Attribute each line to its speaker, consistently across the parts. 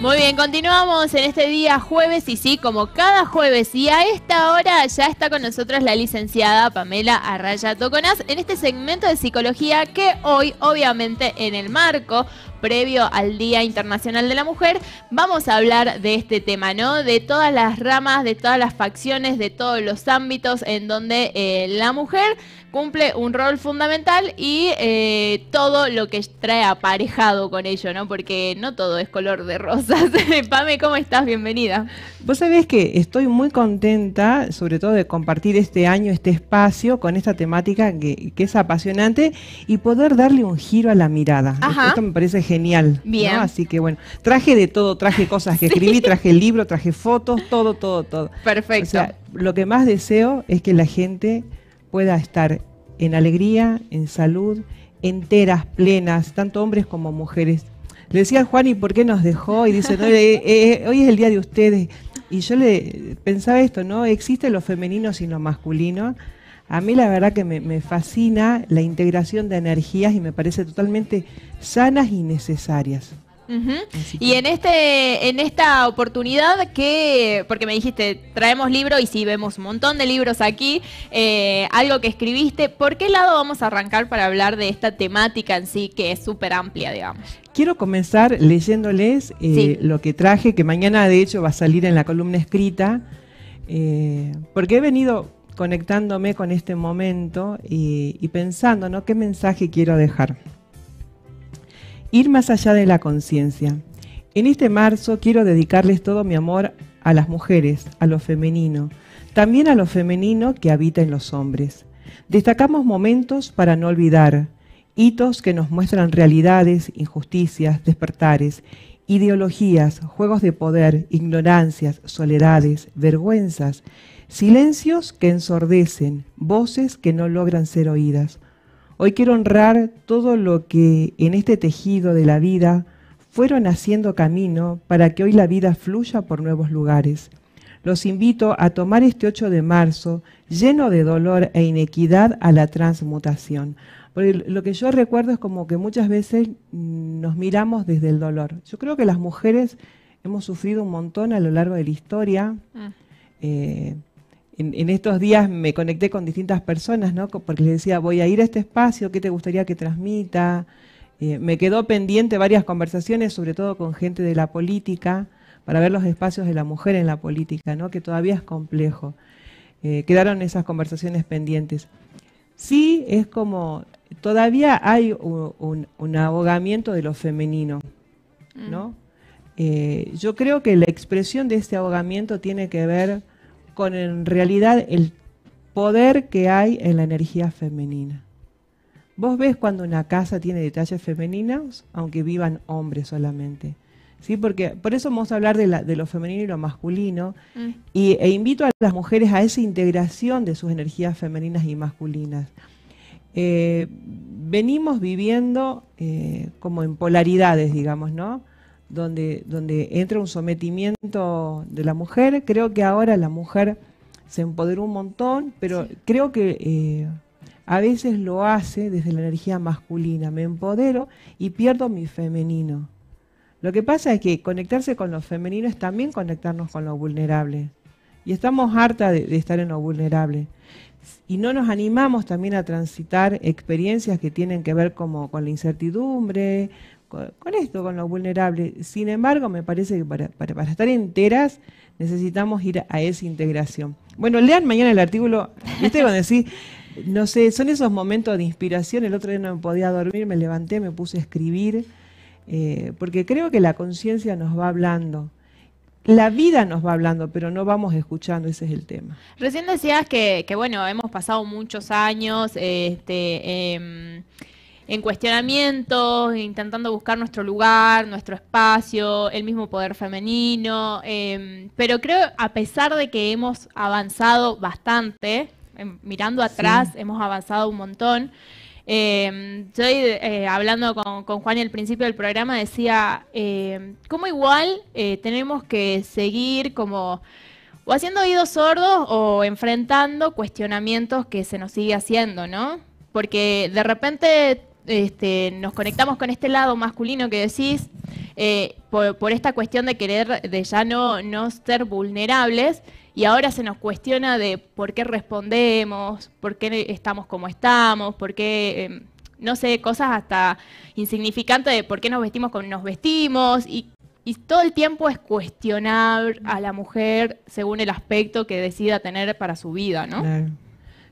Speaker 1: Muy bien, continuamos en este día jueves y sí, como cada jueves y a esta hora ya está con nosotros la licenciada Pamela Arraya Toconás en este segmento de psicología que hoy, obviamente, en el marco previo al Día Internacional de la Mujer, vamos a hablar de este tema, ¿no? De todas las ramas, de todas las facciones, de todos los ámbitos en donde eh, la mujer cumple un rol fundamental y eh, todo lo que trae aparejado con ello, ¿no? Porque no todo es color de rosas. Pame, ¿cómo estás? Bienvenida.
Speaker 2: Vos sabés que estoy muy contenta, sobre todo de compartir este año, este espacio con esta temática que, es apasionante y poder darle un giro a la mirada. E-, Ajá. Esto me parece genial. Bien. Así que bueno, traje de todo, traje cosas que escribí, traje libro, traje fotos, todo, todo, todo. Perfecto. O sea, lo que más deseo es que la gente pueda estar en alegría, en salud, enteras, plenas, tanto hombres como mujeres. Le decía a Juan, ¿y por qué nos dejó? Y dice, eh, eh, eh, hoy es el día de ustedes. Y yo le pensaba esto, ¿no? Existe lo femenino sino lo masculino. A mí la verdad que me fascina la integración de energías y me parece totalmente sanas y necesarias.
Speaker 1: Y en este, en esta oportunidad porque me dijiste, traemos libro y sí vemos un montón de libros aquí, eh, algo que escribiste, ¿por qué lado vamos a arrancar para hablar de esta temática en sí que es súper amplia, digamos?
Speaker 2: Quiero comenzar leyéndoles eh, lo que traje, que mañana de hecho va a salir en la columna escrita, eh, porque he venido conectándome con este momento y, y pensando, ¿no? ¿Qué mensaje quiero dejar? ir más allá de la conciencia. En este marzo quiero dedicarles todo mi amor a las mujeres, a lo femenino, también a lo femenino que habita en los hombres. Destacamos momentos para no olvidar, hitos que nos muestran realidades, injusticias, despertares, ideologías, juegos de poder, ignorancias, soledades, vergüenzas, silencios que ensordecen, voces que no logran ser oídas, Hoy quiero honrar todo lo que en este tejido de la vida fueron haciendo camino para que hoy la vida fluya por nuevos lugares. Los invito a tomar este 8 de marzo lleno de dolor e inequidad a la transmutación. Porque lo que yo recuerdo es como que muchas veces nos miramos desde el dolor. Yo creo que las mujeres hemos sufrido un montón a lo largo de la historia. Ah. Eh, en, estos días me conecté con distintas personas, ¿no? Porque les decía, voy a ir a este espacio, ¿qué te gustaría que transmita? Eh, me quedó pendiente varias conversaciones, sobre todo con gente de la política, para ver los espacios de la mujer en la política, ¿no? Que todavía es complejo. Eh, quedaron esas conversaciones pendientes. Sí, es como, todavía hay un, ahogamiento de lo femenino, ¿no? Mm. Eh, yo creo que la expresión de este ahogamiento tiene que ver con en realidad el poder que hay en la energía femenina. Vos ves cuando una casa tiene detalles femeninos, aunque vivan hombres solamente. ¿Sí? Porque por eso vamos a hablar de, lo femenino y lo masculino. Mm. e invito a las mujeres a esa integración de sus energías femeninas y masculinas. Eh, venimos viviendo eh, como en polaridades, digamos, ¿no? donde, entra un sometimiento de la mujer. Creo que ahora la mujer se empoderó un montón, pero creo que eh, a veces lo hace desde la energía masculina. Me empodero y pierdo mi femenino. Lo que pasa es que conectarse con lo femenino es también conectarnos con lo vulnerable. Y estamos hartas de, de estar en lo vulnerable y no nos animamos también a transitar experiencias que tienen que ver como con la incertidumbre, con, esto, con lo vulnerable. Sin embargo, me parece que para, estar enteras necesitamos ir a esa integración. Bueno, lean mañana el artículo, ¿viste? Cuando decís, no sé, son esos momentos de inspiración. El otro día no me podía dormir, me levanté, me puse a escribir, eh, porque creo que la conciencia nos va hablando. La vida nos va hablando, pero no vamos escuchando, ese es el tema.
Speaker 1: Recién decías que, bueno, hemos pasado muchos años, este, em, en cuestionamientos, intentando buscar nuestro lugar, nuestro espacio, el mismo poder femenino. Em, pero creo, a pesar de que hemos avanzado bastante, em, mirando atrás, hemos avanzado un montón. Em, yo eh, hablando con, con, Juan al principio del programa decía, eh, ¿cómo igual eh, tenemos que seguir como o haciendo oídos sordos o enfrentando cuestionamientos que se nos sigue haciendo, ¿no? Porque de repente este, nos conectamos con este lado masculino que decís, eh, por, esta cuestión de querer, de ya no, no ser vulnerables, y ahora se nos cuestiona de por qué respondemos, por qué estamos como estamos, por qué, em, no sé, cosas hasta insignificantes de por qué nos vestimos como nos vestimos, y, todo el tiempo es cuestionar a la mujer según el aspecto que decida tener para su vida, ¿no?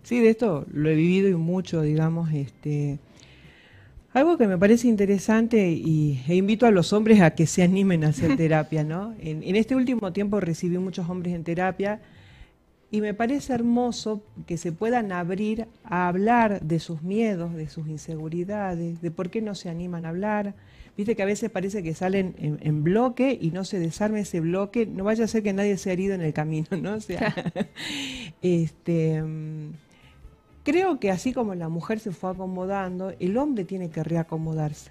Speaker 2: Sí, de esto lo he vivido y mucho, digamos, este algo que me parece interesante y, e invito a los hombres a que se animen a hacer terapia, ¿no? En, este último tiempo recibí muchos hombres en terapia y me parece hermoso que se puedan abrir a hablar de sus miedos, de sus inseguridades, de por qué no se animan a hablar. Viste que a veces parece que salen en, bloque y no se desarme ese bloque, no vaya a ser que nadie sea herido en el camino, ¿no? O sea, este mm, Creo que así como la mujer se fue acomodando, el hombre tiene que reacomodarse.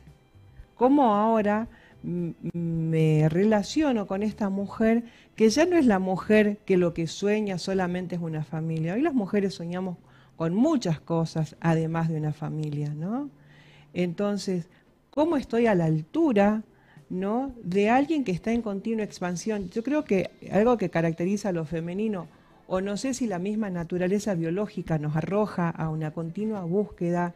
Speaker 2: ¿Cómo ahora me relaciono con esta mujer que ya no es la mujer que lo que sueña solamente es una familia. Hoy las mujeres soñamos con muchas cosas además de una familia, ¿no? Entonces, ¿cómo estoy a la altura, ¿no? De alguien que está en continua expansión. Yo creo que algo que caracteriza a lo femenino o no sé si la misma naturaleza biológica nos arroja a una continua búsqueda,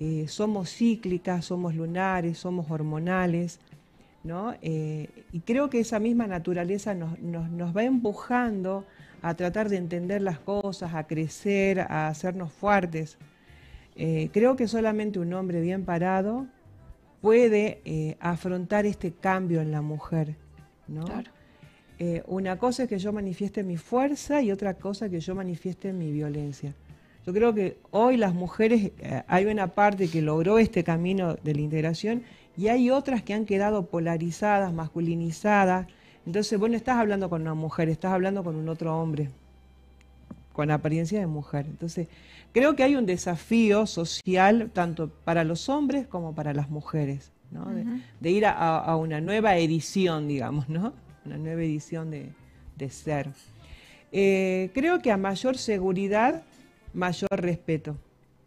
Speaker 2: eh, somos cíclicas, somos lunares, somos hormonales, ¿no? Eh, y creo que esa misma naturaleza nos, va empujando a tratar de entender las cosas, a crecer, a hacernos fuertes. Eh, creo que solamente un hombre bien parado puede afrontar este cambio en la mujer, ¿no? Eh, una cosa es que yo manifieste mi fuerza y otra cosa que yo manifieste mi violencia. Yo creo que hoy las mujeres, eh, hay una parte que logró este camino de la integración y hay otras que han quedado polarizadas, masculinizadas. Entonces vos no estás hablando con una mujer, estás hablando con un otro hombre, con apariencia de mujer. Entonces creo que hay un desafío social tanto para los hombres como para las mujeres, ¿no? de, ir a, una nueva edición, digamos, ¿no? una nueva edición de, de ser. Eh, creo que a mayor seguridad, mayor respeto.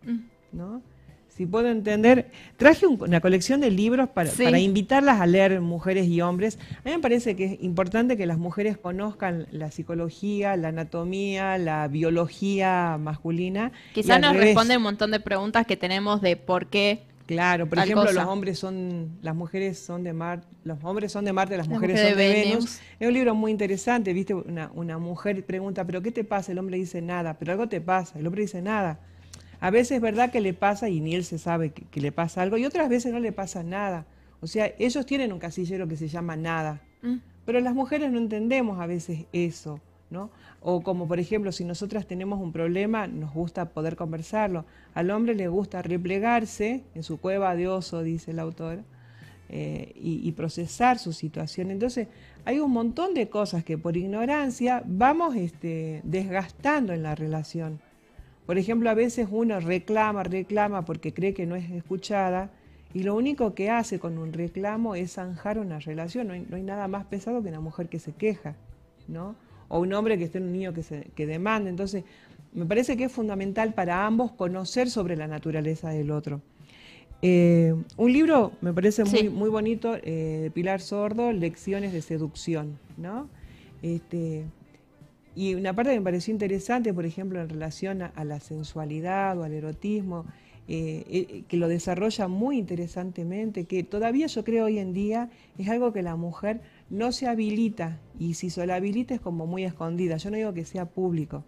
Speaker 2: Mm. ¿no? Si puedo entender, traje una colección de libros para, invitarlas a leer mujeres y hombres. A mí me parece que es importante que las mujeres conozcan la psicología, la anatomía, la biología masculina. Quizá nos responde un
Speaker 1: montón de preguntas que tenemos de por qué
Speaker 2: Claro, por ejemplo, los hombres son, las mujeres son de Marte, los hombres son de Marte, las, mujeres, son de, Venus. Es un libro muy interesante, viste, una, mujer pregunta, pero ¿qué te pasa? El hombre dice nada, pero algo te pasa, el hombre dice nada. A veces es verdad que le pasa y ni él se sabe que, le pasa algo, y otras veces no le pasa nada. O sea, ellos tienen un casillero que se llama nada. Mm. Pero las mujeres no entendemos a veces eso. O como por ejemplo, si nosotras tenemos un problema, nos gusta poder conversarlo. Al hombre le gusta replegarse en su cueva de oso, dice el autor, eh, y, procesar su situación. Entonces, hay un montón de cosas que por ignorancia vamos este, desgastando en la relación. Por ejemplo, a veces uno reclama, reclama porque cree que no es escuchada. Y lo único que hace con un reclamo es zanjar una relación. no hay nada más pesado que una mujer que se queja, ¿no? o un hombre que esté en un niño que, se, Entonces, me parece que es fundamental para ambos conocer sobre la naturaleza del otro. Eh, un libro, me parece muy, muy bonito, eh, de Pilar Sordo, Lecciones de Seducción, ¿no? Este, y una parte que me pareció interesante, por ejemplo, en relación a, la sensualidad o al erotismo, eh, que lo desarrolla muy interesantemente, que todavía yo creo hoy en día es algo que la mujer no se habilita, y si se la habilita es como muy escondida, yo no digo que sea público,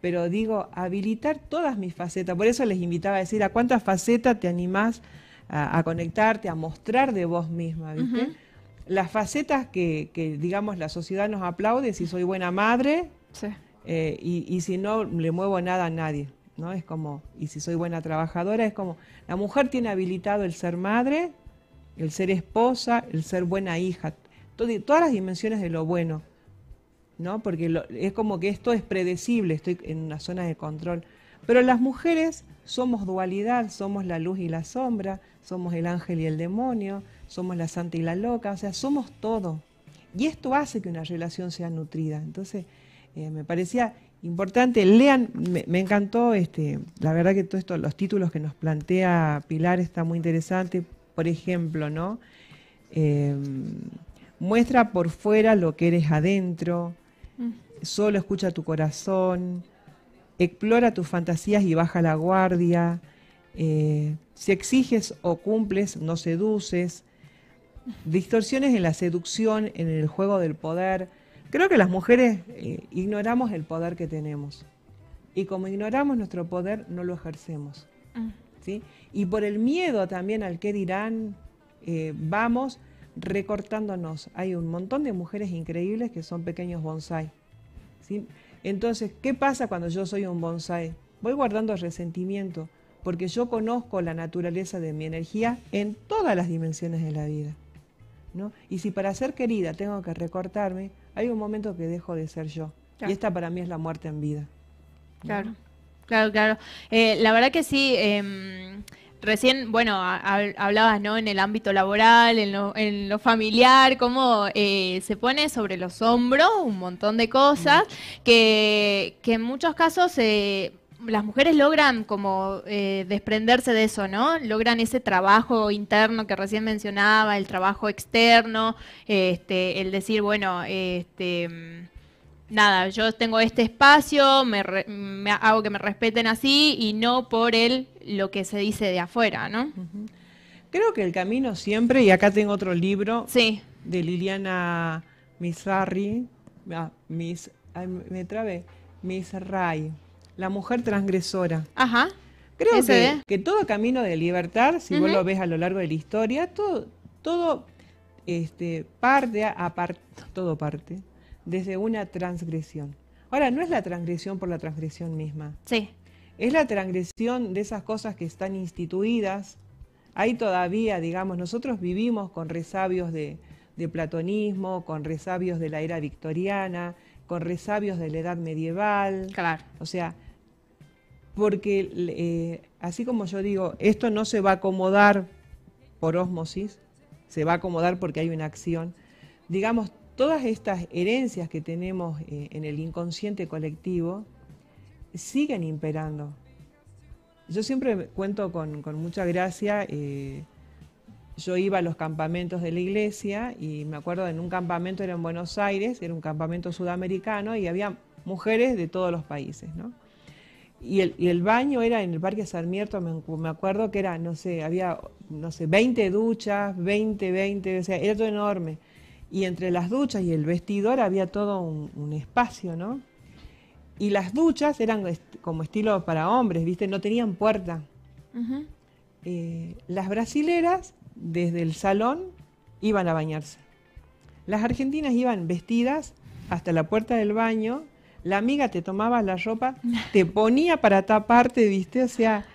Speaker 2: pero digo habilitar todas mis facetas, por eso les invitaba a decir a cuántas facetas te animás a, conectarte, a mostrar de vos misma, Las facetas que, digamos, la sociedad nos aplaude, si soy buena madre, eh, y, si no le muevo nada a nadie. ¿No? Es como, y si soy buena trabajadora, es como, la mujer tiene habilitado el ser madre, el ser esposa, el ser buena hija, todas las dimensiones de lo bueno, ¿no? Porque es como que esto es predecible, estoy en una zona de control. Pero las mujeres somos dualidad, somos la luz y la sombra, somos el ángel y el demonio, somos la santa y la loca, o sea, somos todo. Y esto hace que una relación sea nutrida. Entonces, eh, me parecía importante, lean, me, encantó, este, la verdad que todos estos los títulos que nos plantea Pilar está muy interesante, por ejemplo, ¿no? Eh, muestra por fuera lo que eres adentro, mm. solo escucha tu corazón, explora tus fantasías y baja la guardia, eh, si exiges o cumples, no seduces, distorsiones en la seducción, en el juego del poder. Creo que las mujeres eh, ignoramos el poder que tenemos y como ignoramos nuestro poder, no lo ejercemos. Ah. ¿sí? Y por el miedo también al que dirán, eh, vamos recortándonos. Hay un montón de mujeres increíbles que son pequeños bonsai. ¿sí? Entonces, ¿qué pasa cuando yo soy un bonsai? Voy guardando resentimiento porque yo conozco la naturaleza de mi energía en todas las dimensiones de la vida. ¿no? Y si para ser querida tengo que recortarme, hay un momento que dejo de ser yo. Y esta para mí es la muerte en vida. Claro, claro, claro. Eh, la verdad que sí. Em,
Speaker 1: Recién, bueno, hablabas ¿no? en el ámbito laboral, en lo, familiar, cómo eh, se pone sobre los hombros un montón de cosas que, que en muchos casos eh, las mujeres logran como eh, desprenderse de eso, ¿no? Logran ese trabajo interno que recién mencionaba, el trabajo externo, este, el decir, bueno, este nada, yo tengo este espacio, me, hago que me respeten así y no por el lo que se dice de
Speaker 2: afuera, ¿no? Creo que el camino siempre, y acá tengo otro libro de Liliana Misarri, ah, Miss, Ray, La mujer transgresora. Ajá. Creo que, todo camino de libertad, si vos lo ves a lo largo de la historia, todo, todo este, parte, a, todo parte, desde una transgresión. Ahora, no es la transgresión por la transgresión misma. Sí. Es la transgresión de esas cosas que están instituidas. Hay todavía, digamos, nosotros vivimos con resabios de, platonismo, con resabios de la era victoriana, con resabios de la edad medieval. Claro. O sea, porque eh, así como yo digo, esto no se va a acomodar por ósmosis, se va a acomodar porque hay una acción. Digamos, todas estas herencias que tenemos eh, en el inconsciente colectivo siguen imperando. Yo siempre cuento con, mucha gracia, eh, yo iba a los campamentos de la iglesia y me acuerdo en un campamento era en Buenos Aires, era un campamento sudamericano y había mujeres de todos los países, ¿no? Y el, baño era en el Parque Sarmiento, me, me, acuerdo que era, no sé, había, no sé, 20 duchas, 20, 20, o sea, era todo enorme y entre las duchas y el vestidor había todo un, espacio, ¿no? Y las duchas eran como estilo para hombres, ¿viste? No tenían puerta. Eh, las brasileras, desde el salón, iban a bañarse. Las argentinas iban vestidas hasta la puerta del baño. La amiga te tomaba la ropa, te ponía para taparte, ¿viste? O sea,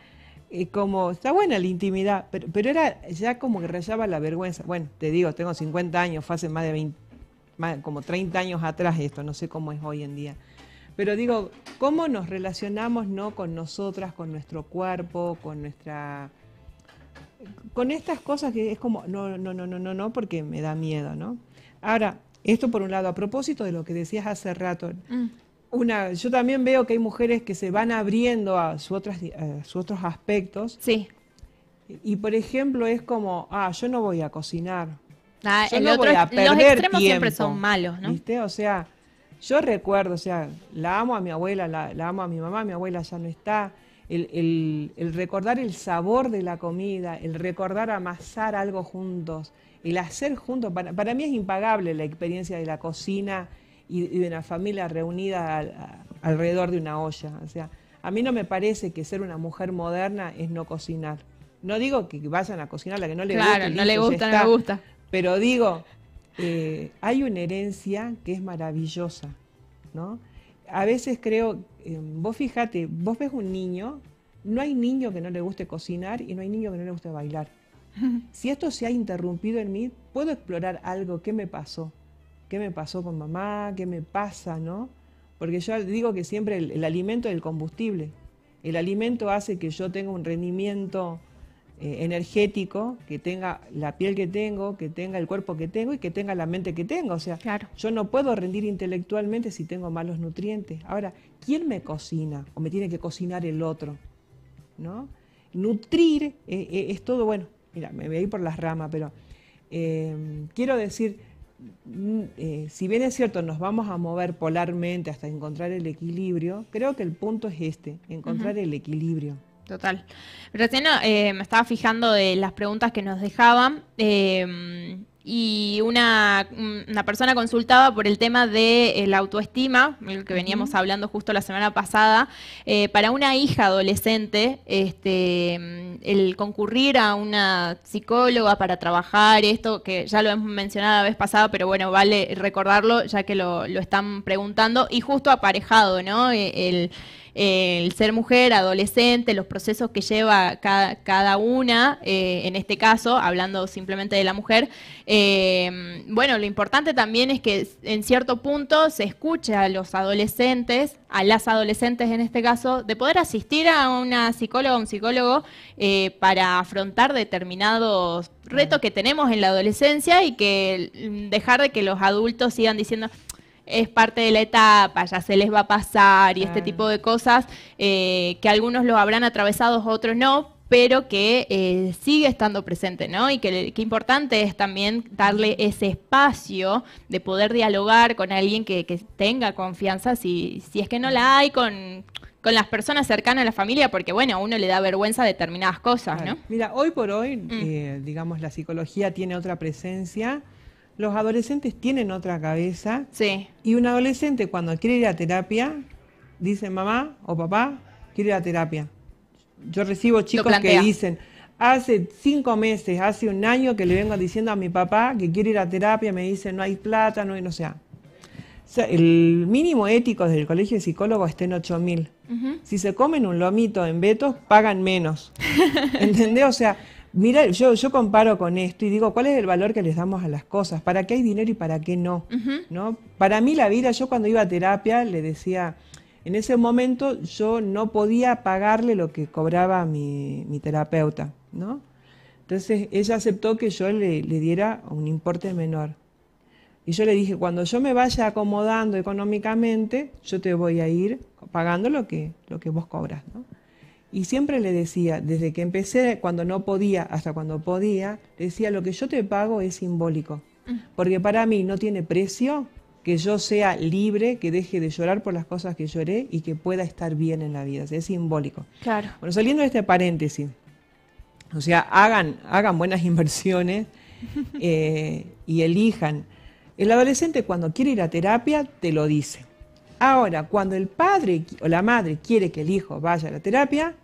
Speaker 2: y como, está buena la intimidad, pero, era ya como que rayaba la vergüenza. Bueno, te digo, tengo 50 años, fue hace más de 20, como 30 años atrás esto, no sé cómo es hoy en día. Pero digo, ¿cómo nos relacionamos no con nosotras, con nuestro cuerpo, con nuestra con estas cosas que es como no no no no no no porque me da miedo, ¿no? Ahora, esto por un lado, a propósito de lo que decías hace rato, mm una, yo también veo que hay mujeres que se van abriendo a, sus otras, sus otros aspectos. Sí. Y, por ejemplo, es como, ah, yo no voy a cocinar. Ah, los extremos siempre son malos, ¿no? O sea, yo recuerdo, o sea, la amo a mi abuela, la, amo a mi mamá, mi abuela ya no está. El, recordar el sabor de la comida, el recordar amasar algo juntos, el hacer juntos, para, para mí es impagable la experiencia de la cocina y, de una familia reunida alrededor de una olla. O sea, a mí no me parece que ser una mujer moderna es no cocinar. No digo que vayan a cocinar la que no le gusta. Claro, no le gusta, no le gusta. Pero digo, eh, hay una herencia que es maravillosa, ¿no? A veces creo, eh, vos fíjate, vos ves un niño, no hay niño que no le guste cocinar y no hay niño que no le guste bailar. Si esto se ha interrumpido en mí, puedo explorar algo, que me pasó? ¿Qué me pasó con mamá? ¿Qué me pasa? ¿No? Porque yo digo que siempre el, alimento es el combustible. El alimento hace que yo tenga un rendimiento eh, energético, que tenga la piel que tengo, que tenga el cuerpo que tengo y que tenga la mente que tengo. O sea, yo no puedo rendir intelectualmente si tengo malos nutrientes. Ahora, ¿quién me cocina? ¿O me tiene que cocinar el otro? ¿No? Nutrir eh, eh, es todo, bueno, mira, me voy por las ramas, pero quiero decir Mm, eh, si bien es cierto, nos vamos a mover polarmente hasta encontrar el equilibrio, creo que el punto es este, encontrar el equilibrio.
Speaker 1: Total. Recién eh, me estaba fijando de las preguntas que nos dejaban. Eh, y mm, una, persona consultaba por el tema de eh, la autoestima, el que veníamos hablando justo la semana pasada, eh, para una hija adolescente, este, mm, el concurrir a una psicóloga para trabajar esto, que ya lo hemos mencionado la vez pasada, pero bueno, vale recordarlo ya que lo, lo están preguntando, y justo aparejado, ¿no? Eh, el ser mujer, adolescente, los procesos que lleva cada, una, eh, en este caso, hablando simplemente de la mujer, eh, bueno, lo importante también es que en cierto punto se escuche a los adolescentes, a las adolescentes en este caso, de poder asistir a una psicóloga o un psicólogo eh, para afrontar determinados retos que tenemos en la adolescencia y que mm, dejar de que los adultos sigan diciendo, es parte de la etapa, ya se les va a pasar y este tipo de cosas eh, que algunos lo habrán atravesado, otros no, pero que eh, sigue estando presente, ¿no? Y que, que, importante es también darle ese espacio de poder dialogar con alguien que, tenga confianza, si, es que no la hay, con, las personas cercanas a la familia, porque bueno, a uno le da vergüenza determinadas cosas, ¿no?
Speaker 2: Mira, hoy por hoy, mm. eh, digamos, la psicología tiene otra presencia los adolescentes tienen otra cabeza. Sí. Y un adolescente cuando quiere ir a terapia, dice mamá o papá, quiere ir a terapia. Yo recibo chicos que dicen, hace cinco meses, hace un año que le vengo diciendo a mi papá que quiere ir a terapia, me dice no hay plata, no, hay, no sea. O sea, el mínimo ético del colegio de psicólogos está en 8 mil. Si se comen un lomito en Betos, pagan menos. ¿Entendés? O sea, Mira, yo, comparo con esto y digo, ¿cuál es el valor que les damos a las cosas? ¿Para qué hay dinero y para qué no? ¿No? Para mí la vida, yo cuando iba a terapia le decía, en ese momento yo no podía pagarle lo que cobraba mi, terapeuta, ¿no? Entonces ella aceptó que yo le, le diera un importe menor. Y yo le dije, cuando yo me vaya acomodando económicamente, yo te voy a ir pagando lo que, lo que vos cobras, ¿no? Y siempre le decía, desde que empecé, cuando no podía hasta cuando podía, decía, lo que yo te pago es simbólico. Mm. Porque para mí no tiene precio que yo sea libre, que deje de llorar por las cosas que lloré y que pueda estar bien en la vida. Es simbólico. Claro. Bueno, saliendo de este paréntesis, o sea, hagan, hagan buenas inversiones eh, y elijan. El adolescente cuando quiere ir a terapia te lo dice. Ahora, cuando el padre o la madre quiere que el hijo vaya a la terapia,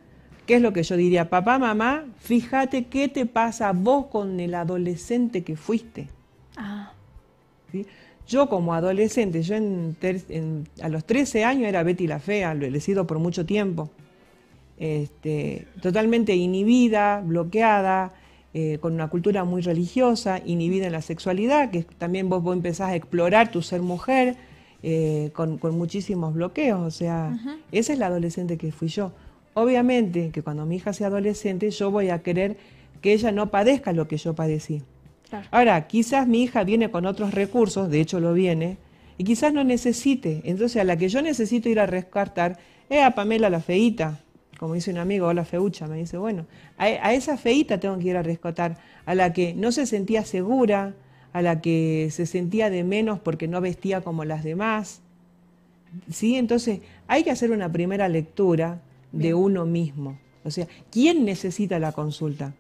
Speaker 2: ¿Qué es lo que yo diría? Papá, mamá, fíjate qué te pasa vos con el adolescente que fuiste. Ah. Yo como adolescente, yo a los 13 años era Betty la Fea, lo he sido por mucho tiempo. Este, totalmente inhibida, bloqueada, eh, con una cultura muy religiosa, inhibida en la sexualidad, que también vos, vos empezás a explorar tu ser mujer eh, con, muchísimos bloqueos. O sea, esa es la adolescente que fui yo. Obviamente que cuando mi hija sea adolescente yo voy a querer que ella no padezca lo que yo padecí. Ahora, quizás mi hija viene con otros recursos, de hecho lo viene, y quizás no necesite. Entonces a la que yo necesito ir a rescatar es a Pamela la feita, como dice un amigo, o la feucha, me dice, bueno, a, esa feita tengo que ir a rescatar, a la que no se sentía segura, a la que se sentía de menos porque no vestía como las demás. ¿Sí? Entonces hay que hacer una primera lectura de uno mismo. O sea, ¿quién necesita la consulta?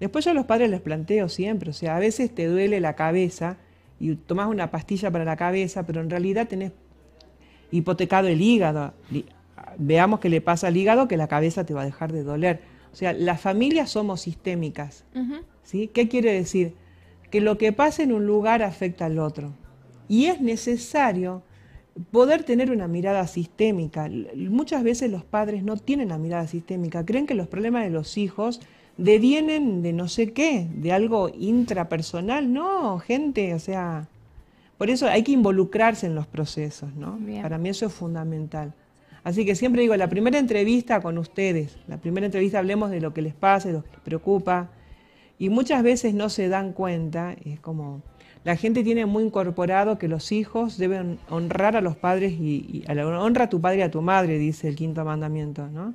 Speaker 2: Después yo a los padres les planteo siempre, o sea, a veces te duele la cabeza y tomas una pastilla para la cabeza, pero en realidad tenés hipotecado el hígado. Veamos qué le pasa al hígado, que la cabeza te va a dejar de doler. O sea, las familias somos sistémicas. ¿sí? ¿Qué quiere decir? Que lo que pasa en un lugar afecta al otro. Y es necesario poder tener una mirada sistémica. Muchas veces los padres no tienen la mirada sistémica, creen que los problemas de los hijos devienen de no sé qué, de algo intrapersonal. No, gente, o sea, por eso hay que involucrarse en los procesos, ¿no? Para mí eso es fundamental. Así que siempre digo, la primera entrevista con ustedes, la primera entrevista hablemos de lo que les pasa, de lo que les preocupa, y muchas veces no se dan cuenta, es como la gente tiene muy incorporado que los hijos deben honrar a los padres y, a honra a tu padre y a tu madre, dice el quinto mandamiento, ¿no?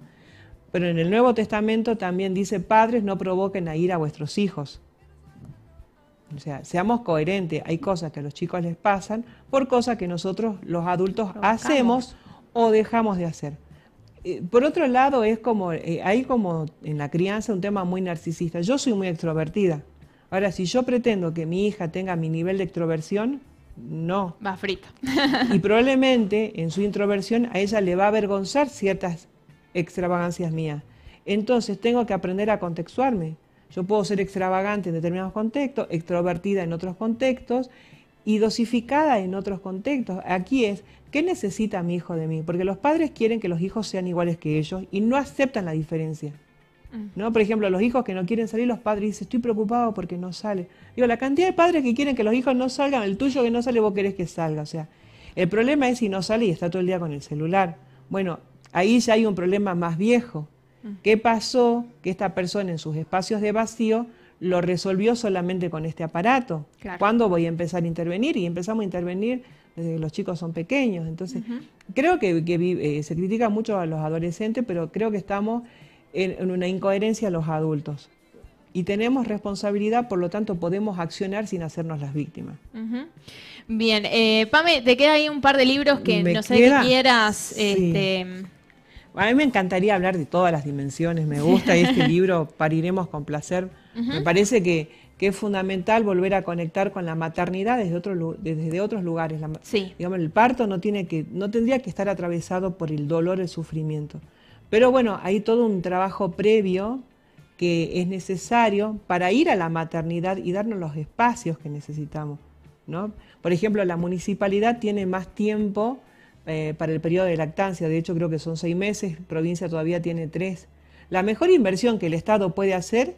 Speaker 2: Pero en el Nuevo Testamento también dice, padres, no provoquen a ir a vuestros hijos. O sea, seamos coherentes. Hay cosas que a los chicos les pasan por cosas que nosotros los adultos hacemos o dejamos de hacer. Eh, por otro lado, es como, eh, hay como en la crianza un tema muy narcisista. Yo soy muy extrovertida, Ahora, si yo pretendo que mi hija tenga mi nivel de extroversión, no. Va frita. y probablemente en su introversión a ella le va a avergonzar ciertas extravagancias mías. Entonces tengo que aprender a contextuarme. Yo puedo ser extravagante en determinados contextos, extrovertida en otros contextos y dosificada en otros contextos. Aquí es, ¿qué necesita mi hijo de mí? Porque los padres quieren que los hijos sean iguales que ellos y no aceptan la diferencia. ¿No? Por ejemplo, los hijos que no quieren salir, los padres dicen, estoy preocupado porque no sale. Digo, la cantidad de padres que quieren que los hijos no salgan, el tuyo que no sale, vos querés que salga. O sea, el problema es si no sale y está todo el día con el celular. Bueno, ahí ya hay un problema más viejo. Mm. ¿Qué pasó que esta persona en sus espacios de vacío lo resolvió solamente con este aparato? ¿Cuándo voy a empezar a intervenir? Y empezamos a intervenir desde que los chicos son pequeños. Entonces, creo que, eh, se critica mucho a los adolescentes, pero creo que estamos en, una incoherencia a los adultos. Y tenemos responsabilidad, por lo tanto podemos accionar sin hacernos las víctimas.
Speaker 1: Bien, eh, Pame, te queda ahí un par de libros que no sé qué quieras... Este,
Speaker 2: a mí me encantaría hablar de todas las dimensiones, me gusta este libro, Pariremos con placer, me parece que, es fundamental volver a conectar con la maternidad desde, otro, desde otros lugares. el parto no, tiene que, no tendría que estar atravesado por el dolor, el sufrimiento. Pero bueno, hay todo un trabajo previo que es necesario para ir a la maternidad y darnos los espacios que necesitamos. ¿no? Por ejemplo, la municipalidad tiene más tiempo eh, para el periodo de lactancia, de hecho creo que son seis meses, provincia todavía tiene tres. La mejor inversión que el Estado puede hacer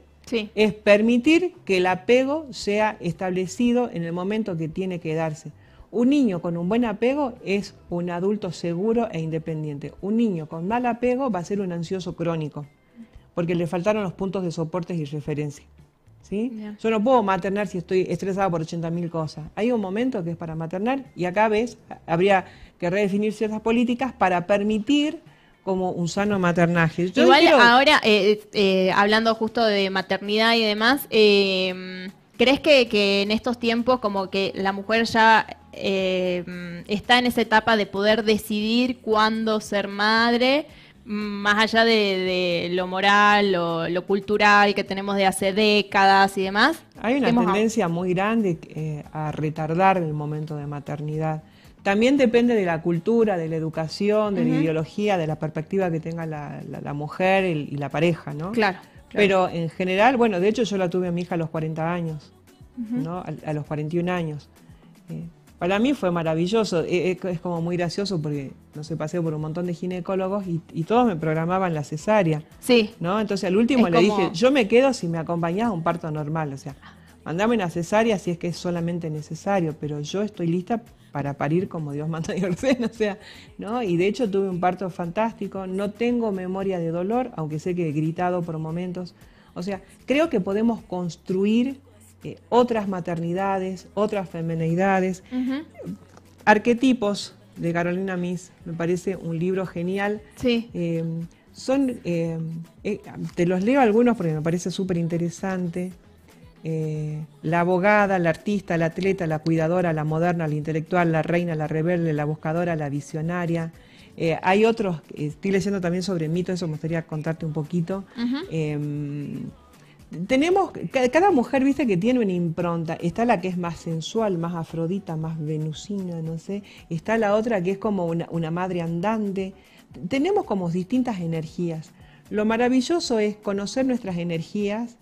Speaker 2: es permitir que el apego sea establecido en el momento que tiene que darse. Un niño con un buen apego es un adulto seguro e independiente. Un niño con mal apego va a ser un ansioso crónico, porque le faltaron los puntos de soporte y referencia. ¿sí? Yo no puedo maternar si estoy estresada por 80.000 cosas. Hay un momento que es para maternar y acá ves, habría que redefinir ciertas políticas para permitir como un sano maternaje. Igual
Speaker 1: ahora, eh, eh, hablando justo de maternidad y demás, eh, ¿Crees que, en estos tiempos como que la mujer ya eh, está en esa etapa de poder decidir cuándo ser madre, más allá de, lo moral o lo cultural que tenemos de
Speaker 2: hace décadas y demás? Hay una tendencia muy grande eh, a retardar el momento de maternidad. También depende de la cultura, de la educación, de la ideología, de la perspectiva que tenga la, mujer y la pareja, ¿no? Claro. Pero en general, bueno, de hecho yo la tuve a mi hija a los 40 años, ¿no? A, los 41 años. Eh, para mí fue maravilloso, eh, eh, es como muy gracioso porque, no sé, pasé por un montón de ginecólogos y, y todos me programaban la cesárea. Sí. ¿no? Entonces al último le dije, yo me quedo si me acompañás a un parto normal, o sea, Mandame una cesárea si es que es solamente necesario, pero yo estoy lista para parir como Dios manda y ordena, o sea, ¿no? Y de hecho tuve un parto fantástico, no tengo memoria de dolor, aunque sé que he gritado por momentos. O sea, creo que podemos construir eh, otras maternidades, otras femenidades, arquetipos de Carolina Miss, me parece un libro genial. Sí. Eh, son, eh, te los leo algunos porque me parece súper interesante. Eh, la abogada, la artista, la atleta, la cuidadora, la moderna, la intelectual, la reina, la rebelde, la buscadora, la visionaria. Eh, hay otros, eh, estoy leyendo también sobre mitos, eso me gustaría contarte un poquito. Em, tenemos, cada mujer, viste, que tiene una impronta. Está la que es más sensual, más afrodita, más venusina, no sé. Está la otra que es como una madre andante. Tenemos como distintas energías. Lo maravilloso es conocer nuestras energías,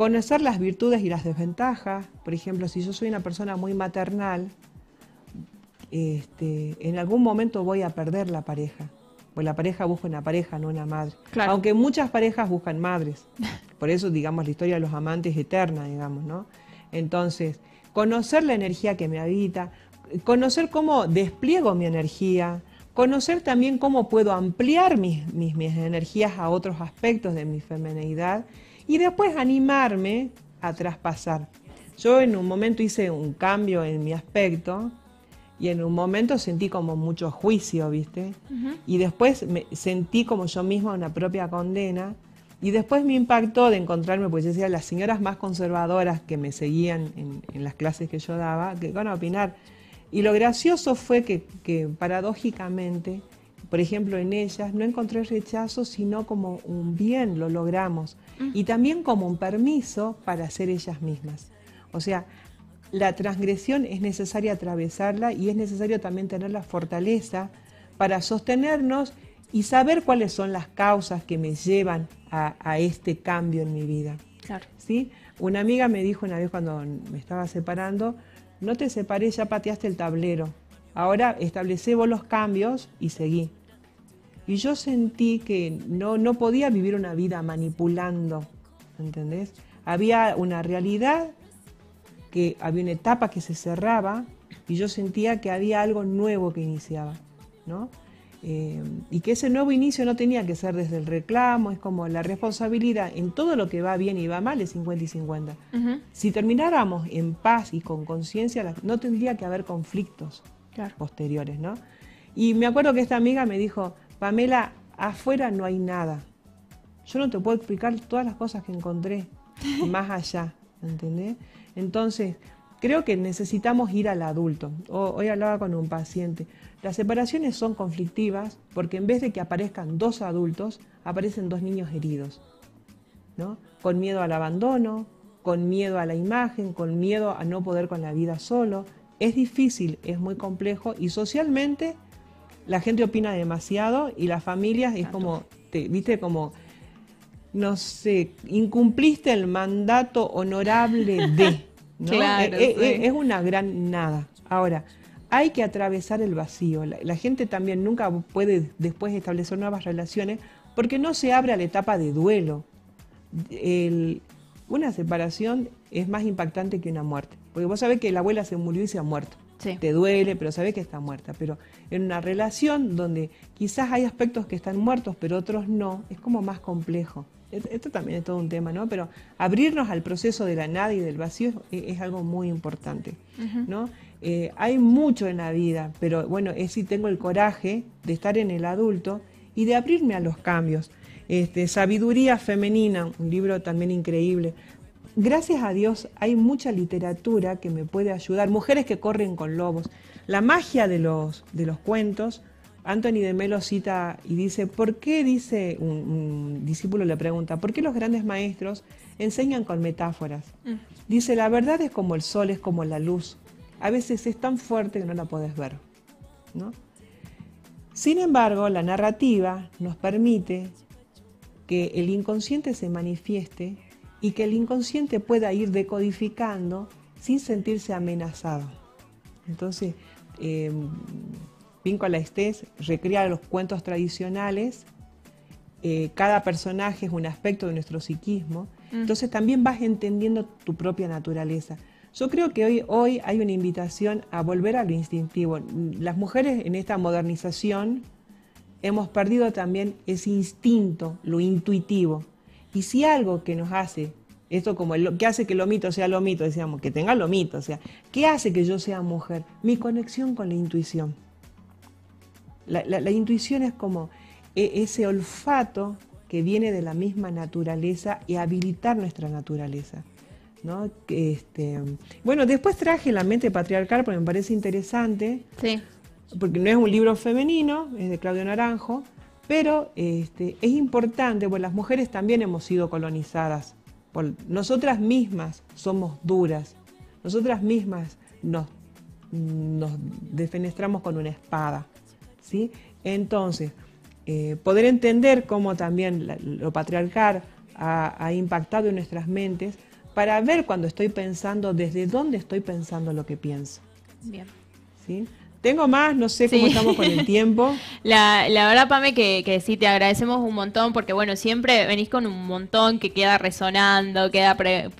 Speaker 2: Conocer las virtudes y las desventajas, por ejemplo, si yo soy una persona muy maternal, este, en algún momento voy a perder la pareja. Pues la pareja busca una pareja, no una madre. Aunque muchas parejas buscan madres. Por eso, digamos, la historia de los amantes es eterna, digamos, ¿no? Entonces, conocer la energía que me habita, conocer cómo despliego mi energía, conocer también cómo puedo ampliar mis, mis energías a otros aspectos de mi femineidad y después animarme a traspasar. Yo en un momento hice un cambio en mi aspecto y en un momento sentí como mucho juicio, ¿viste? Y después me sentí como yo misma una propia condena. Y después me impactó de encontrarme, pues decía, las señoras más conservadoras que me seguían en, las clases que yo daba, que van a opinar. Y lo gracioso fue que, paradójicamente, por ejemplo, en ellas no encontré rechazo, sino como un bien, lo logramos y también como un permiso para ser ellas mismas. O sea, la transgresión es necesaria atravesarla y es necesario también tener la fortaleza para sostenernos y saber cuáles son las causas que me llevan a, este cambio en mi vida. ¿Sí? Una amiga me dijo una vez cuando me estaba separando, no te separé, ya pateaste el tablero. Ahora establece los cambios y seguí. Y yo sentí que no, no podía vivir una vida manipulando, ¿entendés? Había una realidad, que había una etapa que se cerraba y yo sentía que había algo nuevo que iniciaba, ¿no? Eh, y que ese nuevo inicio no tenía que ser desde el reclamo, es como la responsabilidad en todo lo que va bien y va mal es 50 y 50. Si termináramos en paz y con conciencia, no tendría que haber conflictos posteriores, ¿no? Y me acuerdo que esta amiga me dijo, Pamela, afuera no hay nada. Yo no te puedo explicar todas las cosas que encontré más allá, ¿entendés? Entonces, creo que necesitamos ir al adulto. hoy hablaba con un paciente. Las separaciones son conflictivas porque en vez de que aparezcan dos adultos, aparecen dos niños heridos, ¿no? Con miedo al abandono, con miedo a la imagen, con miedo a no poder con la vida solo. Es difícil, es muy complejo y socialmente la gente opina demasiado y las familias es como, viste, como, no sé, incumpliste el mandato honorable de. claro, eh, eh, eh, es, una gran nada. Ahora, hay que atravesar el vacío. La, gente también nunca puede después establecer nuevas relaciones porque no se abre a la etapa de duelo. una separación es más impactante que una muerte. Porque vos sabés que la abuela se murió y se ha muerto. Te duele, pero sabes que está muerta. Pero en una relación donde quizás hay aspectos que están muertos, pero otros no, es como más complejo. Esto también es todo un tema, ¿no? Pero abrirnos al proceso de la nada y del vacío e-, es, algo muy importante, ¿no? Eh, hay mucho en la vida, pero bueno, es si tengo el coraje de estar en el adulto y de abrirme a los cambios. Este, Sabiduría Femenina, un libro también increíble gracias a Dios hay mucha literatura que me puede ayudar, mujeres que corren con lobos. La magia de los, de los cuentos, Anthony de Melo cita y dice, ¿por qué dice un, discípulo le pregunta, ¿por qué los grandes maestros enseñan con metáforas? Mm. Dice, la verdad es como el sol, es como la luz. A veces es tan fuerte que no la puedes ver. Sin embargo, la narrativa nos permite que el inconsciente se manifieste y que el inconsciente pueda ir decodificando sin sentirse amenazado. Entonces, em, a la Estés recrear los cuentos tradicionales, eh, cada personaje es un aspecto de nuestro psiquismo, mm. entonces también vas entendiendo tu propia naturaleza. Yo creo que hoy, hoy hay una invitación a volver al instintivo. Las mujeres en esta modernización hemos perdido también ese instinto, lo intuitivo. Y si algo que nos hace, esto como el, que hace que lo mito sea lo mito, decíamos, que tenga lo mito, o sea, ¿qué hace que yo sea mujer? Mi conexión con la intuición. La, intuición es como e, ese olfato que viene de la misma naturaleza y habilitar nuestra naturaleza. ¿no? Este, bueno, después traje La mente patriarcal porque me parece interesante. Sí. Porque no es un libro femenino, es de Claudio Naranjo, pero este, es importante, porque las mujeres también hemos sido colonizadas. nosotras mismas somos duras, nosotras mismas nos, nos defenestramos con una espada. ¿sí? Entonces, eh, poder entender cómo también lo patriarcal ha, impactado en nuestras mentes para ver cuando estoy pensando, desde dónde estoy pensando lo que pienso. Bien. ¿Sí? Tengo más, no sé cómo estamos con el tiempo.
Speaker 1: La, verdad, Pame, que, que, sí, te agradecemos un montón porque, bueno, siempre venís con un montón que queda resonando, queda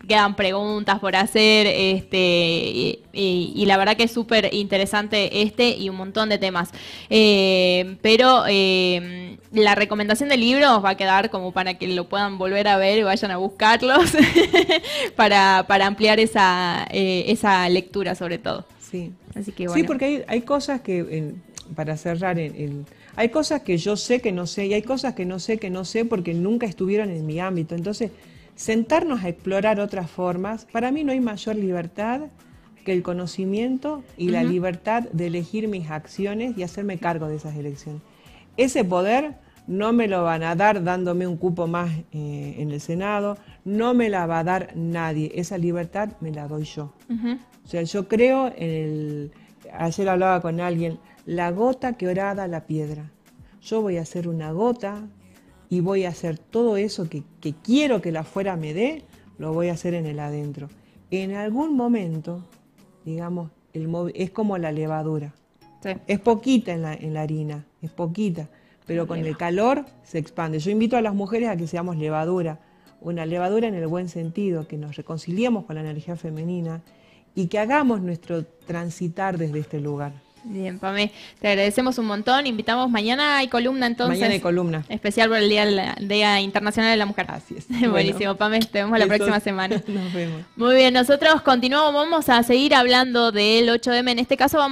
Speaker 1: quedan preguntas por hacer, este y, la verdad que es súper interesante este y un montón de temas. Eh, pero em, la recomendación del libro os va a quedar como para que lo puedan volver a ver y vayan a buscarlos para, para ampliar esa, eh, esa lectura sobre todo. Sí. Así que Sí,
Speaker 2: porque hay, cosas que, para cerrar, hay cosas que yo sé que no sé y hay cosas que no sé que no sé porque nunca estuvieron en mi ámbito. Entonces, sentarnos a explorar otras formas, para mí no hay mayor libertad que el conocimiento y la libertad de elegir mis acciones y hacerme cargo de esas elecciones. Ese poder no me lo van a dar dándome un cupo más eh, en el Senado, no me la va a dar nadie, esa libertad me la doy yo. O sea, yo creo en el, ayer hablaba con alguien, la gota que orada la piedra. Yo voy a hacer una gota y voy a hacer todo eso que, quiero que la afuera me dé, lo voy a hacer en el adentro. En algún momento, digamos, el, es como la levadura. Es poquita en la harina, es poquita pero con el calor se expande. Yo invito a las mujeres a que seamos levadura, una levadura en el buen sentido, que nos reconciliemos con la energía femenina y que hagamos nuestro transitar desde este lugar.
Speaker 1: Bien, Pame, te agradecemos un montón. Invitamos mañana hay columna entonces. Mañana hay columna. Especial por el Día, Internacional de la Mujer. Así es. Buenísimo, Pame, te vemos la próxima semana. Nos vemos. Muy bien, nosotros continuamos, vamos a seguir hablando del 8M. En este caso vamos